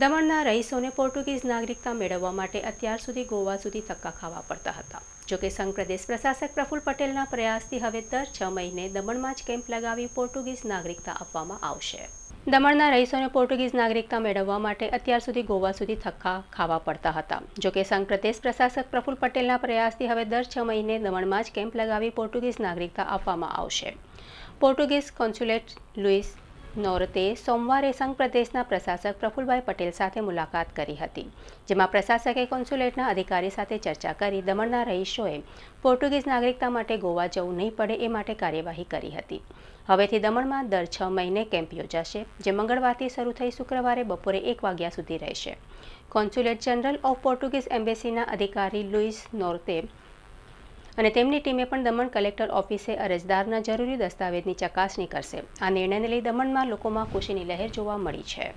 દમણના રહીશોને પોર્ટુગીઝ નાગરિકતા મેળવવા માટે અત્યાર સુધી ગોવા સુધી ધક્કા ખાવા પડતા હતા જોકે સંઘ પ્રદેશ પ્રશાસક પ્રફુલ પટેલના પ્રયાસથી હવે દર છ મહિને દમણમાં જ કેમ્પ લગાવી પોર્ટુગીઝ નાગરિકતા આપવામાં આવશે દમણના રહીશોને પોર્ટુગીઝ નાગરિકતા મેળવવા માટે અત્યાર સુધી ગોવા સુધી ધક્કા ખાવા પડતા હતા જોકે સંઘ પ્રદેશ પ્રશાસક પ્રફુલ પટેલના પ્રયાસથી હવે દર છ મહિને દમણમાં જ કેમ્પ લગાવી પોર્ટુગીઝ નાગરિકતા આપવામાં આવશે પોર્ટુગીઝ કોન્સ્યુલેટ લુઇસ નોરતે સોમવારે સંઘ પ્રદેશના પ્રશાસક પ્રફુલભાઈ પટેલ સાથે મુલાકાત કરી હતી જેમાં પ્રશાસકે કોન્સ્યુલેટના અધિકારી સાથે ચર્ચા કરી દમણના રહીશોએ પોર્ટુગીઝ નાગરિકતા માટે ગોવા જવું નહીં પડે એ માટે કાર્યવાહી કરી હતી હવેથી દમણમાં દર છ મહિને કેમ્પ યોજાશે જે મંગળવારથી શરૂ થઈ શુક્રવારે બપોરે એક વાગ્યા સુધી રહેશે કોન્સ્યુલેટ જનરલ ઓફ પોર્ટુગીઝ એમ્બેસીના અધિકારી લુઈસ નોર્તે અને તેમની ટીમે પણ દમણ કલેક્ટર ઓફિસે અરજદારના જરૂરી દસ્તાવેજની ચકાસણી કરશે આ નિર્ણયને લઈ દમણમાં લોકોમાં ખુશીની લહેર જોવા મળી છે